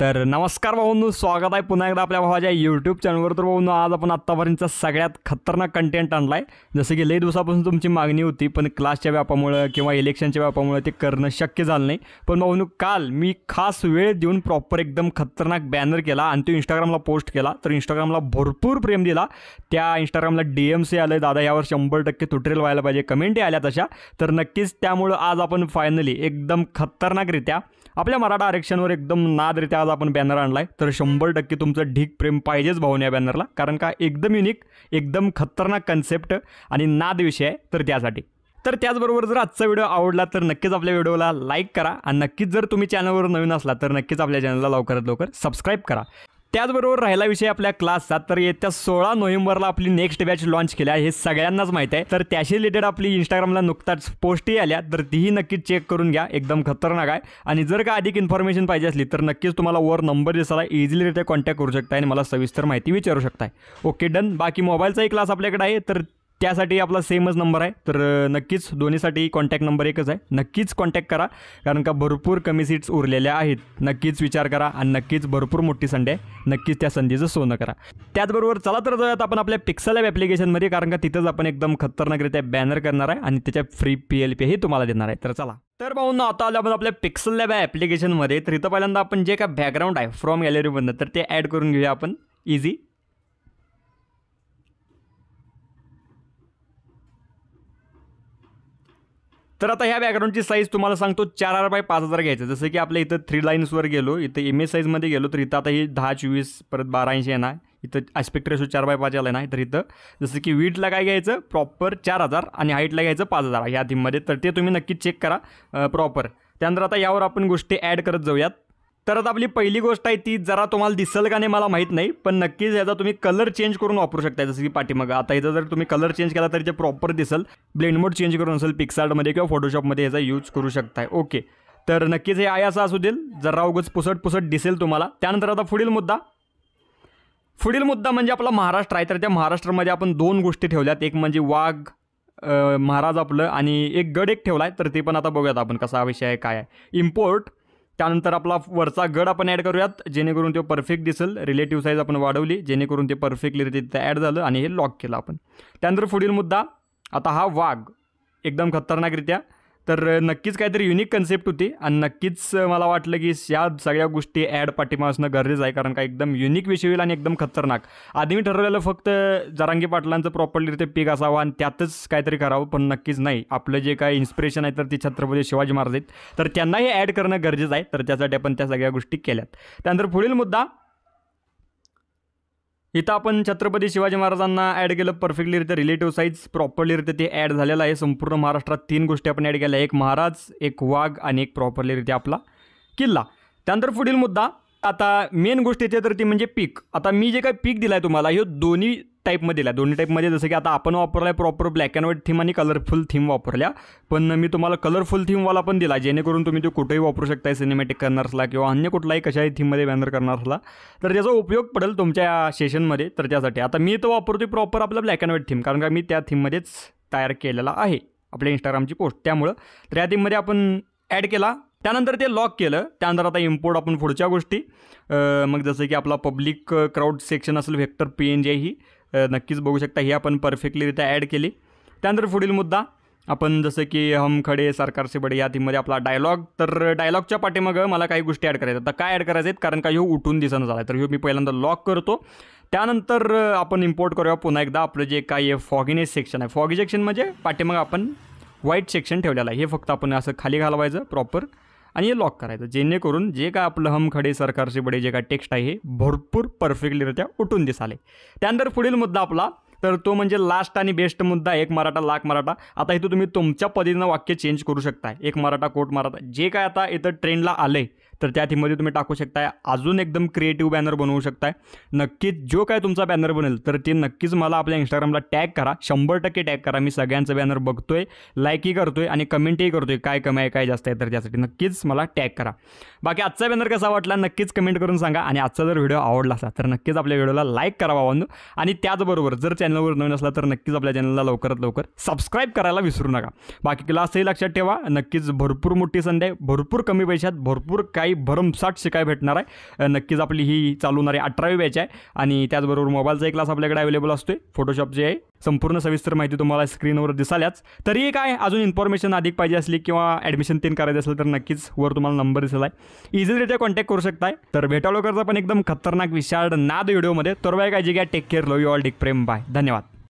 तर नमस्कार भाऊंनो स्वागत आहे पुन्हा एकदा आपल्या भावाच्या यूट्यूब चॅनलवर तर भाऊंनो आज आपण आत्तापर्यंतचा सगळ्यात खतरनाक कंटेंट आणला आहे जसं की लई दिवसापासून तुमची मागणी होती पण क्लासच्या व्यापामुळं किंवा इलेक्शनच्या व्यापामुळं ते करणं शक्य झालं नाही पण भाऊनो काल मी खास वेळ देऊन प्रॉपर एकदम खतरनाक बॅनर केला आणि तो इंस्टाग्रामला पोस्ट केला तर इंस्टाग्रामला भरपूर प्रेम दिला त्या इंस्टाग्रामला डी एम सी आलं दादा यावर शंभर टक्के तुटरेल व्हायला पाहिजे कमेंटही आल्या तशा तर नक्कीच त्यामुळं आज आपण फायनली एकदम खतरनाकरित्या आपल्या मराठा आरक्षणवर एकदम नादरित्या आज आपण बॅनर आणला आहे तर शंभर टक्के तुमचं ढीक प्रेम पाहिजेच भाऊन या बॅनरला कारण का एकदम युनिक एकदम खतरनाक कन्सेप्ट आणि नाद विषय आहे तर त्यासाठी तर त्याचबरोबर जर आजचा व्हिडिओ आवडला तर नक्कीच आपल्या व्हिडिओला लाईक करा आणि नक्कीच जर तुम्ही चॅनलवर नवीन असला तर नक्कीच आपल्या चॅनलला लवकरात लवकर सबस्क्राईब करा त्याचबरोबर राहिला विषय आपल्या क्लासचा तर येत्या सोळा नोव्हेंबरला आपली नेक्स्ट बॅच लॉन्च केली आहे हे सगळ्यांनाच माहीत आहे तर त्याशी रिलेटेड आपली इंस्टाग्रामला नुकताच पोस्टही आल्या तर तीही नक्कीच चेक करून घ्या एकदम खतरनाक आहे आणि जर का अधिक इन्फॉर्मेशन पाहिजे असली तर नक्कीच तुम्हाला वर नंबर दिसायला रित्या कॉन्टॅक्ट करू शकता आणि मला सविस्तर माहिती विचारू शकताय ओके डन बाकी मोबाईलचाही क्लास आपल्याकडे आहे तर त्यासाठी आपला सेमच नंबर आहे तर नक्कीच दोन्हीसाठी कॉन्टॅक्ट नंबर एकच आहे नक्कीच कॉन्टॅक्ट करा कारण का भरपूर कमी सीट्स उरलेल्या आहेत नक्कीच विचार करा आणि नक्कीच भरपूर मोठी संधी आहे नक्कीच त्या संधीचं सोनं करा त्याचबरोबर चला तर जाऊयात आपण आपल्या पिक्सल ॲप ॲप्लिकेशनमध्ये कारण का तिथंच आपण एकदम खतरनाकरीत्या बॅनर करणार आहे आणि त्याच्या फ्री पी एल पीही तुम्हाला देणार आहे तर चला तर ना आता आलो आपण आपल्या पिक्सल लॅब ॲप्लिकेशनमध्ये तर इथं पहिल्यांदा आपण जे काय बॅकग्राऊंड आहे फ्रॉम गॅलरीमधनं तर ते ॲड करून घेऊया आपण इझी तर आता ह्या बॅकग्राऊंडची साईज तुम्हाला सांगतो चार हजार बाय पाच हजार घ्यायचं जसं की आपल्या इथं थ्री लाईन्सवर गेलो इथं एम एस साईजमध्ये गेलो तर इथं आता ही दहा चोवीस परत बारा ऐंशी आहे ना इथं आस्पेक्ट रेशो चार बाय पाच आला ना तर इथं जसं की वीटला काय घ्यायचं प्रॉपर चार हजार आणि हाईटला घ्यायचं पाच हजार ह्या थीममध्ये तर ते तुम्ही नक्की चेक करा प्रॉपर त्यानंतर आता यावर आपण गोष्टी ॲड करत जाऊयात तर आता आपली पहिली गोष्ट आहे ती जरा तुम्हाला दिसेल का नाही मला माहीत नाही पण नक्कीच याचा तुम्ही कलर चेंज करून वापरू शकता जसं की पाठीमागं आता याचा जर तुम्ही कलर चेंज केला तरी ते प्रॉपर दिसेल ब्लेंड मोड चेंज करून असेल पिक्सार्टमध्ये किंवा फोटोशॉपमध्ये याचा यूज करू शकताय ओके तर नक्कीच हे आय असं असू देईल जरा उगच पुसट पुसट दिसेल तुम्हाला त्यानंतर आता पुढील मुद्दा पुढील मुद्दा म्हणजे आपला महाराष्ट्र आहे तर त्या महाराष्ट्रामध्ये आपण दोन गोष्टी ठेवल्यात एक म्हणजे वाघ महाराज आपलं आणि एक गड एक ठेवला आहे तर ते पण आता बघूयात आपण कसा विषय काय आहे इम्पोर्ट त्यानंतर आपला वरचा गड आपण ॲड करूयात जेणेकरून ते परफेक्ट दिसेल रिलेटिव्ह साईज आपण वाढवली जेणेकरून ते परफेक्टली तिथे ॲड झालं आणि हे लॉक केलं आपण त्यानंतर पुढील मुद्दा आता हा वाघ एकदम खतरनाकरित्या तर नक्कीच काहीतरी युनिक कन्सेप्ट होती आणि नक्कीच मला वाटलं की या सगळ्या गोष्टी ॲड पाठिंबा असणं गरजेचं आहे कारण का एकदम युनिक विषय होईल आणि एकदम खतरनाक आधी मी ठरवलेलं फक्त जरांगी पाटलांचं प्रॉपरलीरित्या पीक असावं आणि त्यातच काहीतरी करावं पण नक्कीच नाही आपलं जे काय इन्स्पिरेशन आहे तर ते छत्रपती शिवाजी महाराज आहेत तर त्यांनाही ॲड करणं गरजेचं आहे तर त्यासाठी आपण त्या सगळ्या गोष्टी केल्यात त्यानंतर पुढील मुद्दा इथं आपण छत्रपती शिवाजी महाराजांना ॲड केलं परफेक्टलीरित्या रिलेटिव्ह साईज प्रॉपरलीरित्या ते ॲड झालेलं आहे संपूर्ण महाराष्ट्रात तीन गोष्टी आपण ॲड केल्या एक महाराज एक वाघ आणि एक प्रॉपरलीरित्या आपला किल्ला त्यानंतर पुढील मुद्दा आता मेन गोष्ट येते तर ती म्हणजे पीक आता मी जे काही पीक दिलं आहे तुम्हाला हे दोन्ही टाईपमध्ये दिल्या दोन्ही टाईपमध्ये जसं की आता आपण वापरला proper black and white theme आणि कलरफुल थीम वापरल्या पण मी तुम्हाला कलरफुल थीमवाला पण दिला जेणेकरून तुम्ही तो कुठेही वापरू शकताय सिनेमॅटिक करणारसला किंवा अन्य कुठलाही कशाही थीममध्ये बॅनर करणारसला तर त्याचा उपयोग पडेल तुमच्या सेशनमध्ये तर त्यासाठी आता मी तो वापरतो प्रॉपर आपला ब्लॅक अँड व्हाईट थीम कारण का मी त्या थीममध्येच तयार केलेला आहे आपल्या इंस्टाग्रामची पोस्ट त्यामुळं तर या थीममध्ये आपण ॲड केला त्यानंतर ते लॉक केलं त्यानंतर आता इम्पोर्ट आपण पुढच्या गोष्टी मग जसं की आपला पब्लिक क्राऊड सेक्शन असेल व्हेक्टर पी एन जे ही नक्कीच बघू शकता ही आपण परफेक्टली परफेक्टलीरित्या ॲड केली त्यानंतर पुढील मुद्दा आपण जसं की हम खडे सरकारचे बडे या थीममध्ये आपला डायलॉग तर डायलॉगच्या पाठीमागं मला काही गोष्टी ॲड करायच्या आता काय ॲड करायचे आहेत कारण का ह्यो उठून दिसन झाला तर ह्यो मी पहिल्यांदा लॉक करतो त्यानंतर आपण इम्पोर्ट करूया पुन्हा एकदा आपलं जे काय फॉगिनेस सेक्शन आहे फॉगी सेक्शन म्हणजे पाठीमागं आपण व्हाईट सेक्शन ठेवलेलं आहे हे फक्त आपण असं खाली घालवायचं प्रॉपर आणि हे लॉक करायचं जेणेकरून जे काय आपलं हमखडे सरकारचे बडे जे काय टेक्स्ट आहे हे भरपूर परफेक्टलीरित्या उठून दिसाले त्यानंतर पुढील मुद्दा आपला तर तो म्हणजे लास्ट आणि बेस्ट मुद्दा एक मराठा लाख मराठा आता इथं तुम्ही तुमच्या पद्धतीनं वाक्य चेंज करू शकता एक मराठा कोट मराठा जे काय आता इथं ट्रेंडला आलं आहे तर त्या थीममध्ये तुम्ही टाकू शकताय अजून एकदम क्रिएटिव्ह बॅनर बनवू शकताय नक्कीच जो काय तुमचा बॅनर बनेल तर ते नक्कीच मला आपल्या इंस्टाग्रामला टॅग करा शंभर टक्के टॅग करा मी सगळ्यांचं बॅनर बघतोय लाईकही करतोय आणि कमेंटही करतोय काय कमी आहे काय जास्त आहे तर त्यासाठी नक्कीच मला टॅग करा बाकी आजचा बॅनर कसा वाटला नक्कीच कमेंट करून सांगा आणि आजचा जर व्हिडिओ आवडला असला तर नक्कीच आपल्या व्हिडिओला लाईक करा बाबांनो आणि त्याचबरोबर जर चॅनलवर नवीन असला तर नक्कीच आपल्या चॅनलला लवकरात लवकर सबस्क्राईब करायला विसरू नका बाकी क्लासही लक्षात ठेवा नक्कीच भरपूर मोठी संधी आहे भरपूर कमी पैशात भरपूर काय काही भरमसाठ शिकाय भेटणार आहे नक्कीच आपली ही होणारी अठरावी बॅच आहे आणि त्याचबरोबर मोबाईलचा एक क्लास आपल्याकडे अवेलेबल असतो आहे फोटोशॉपचे आहे संपूर्ण सविस्तर माहिती तुम्हाला स्क्रीनवर दिसाल्याच तरीही काय अजून इन्फॉर्मेशन अधिक पाहिजे असली किंवा ॲडमिशन तीन करायचं असेल तर नक्कीच वर तुम्हाला नंबर दिसला आहे इझिलीरित्या कॉन्टॅक्ट करू शकताय तर भेटावलोकरचा पण एकदम खतरनाक विशाल नाद व्हिडिओमध्ये तर काय जे घ्या take care love you all डिक प्रेम बाय धन्यवाद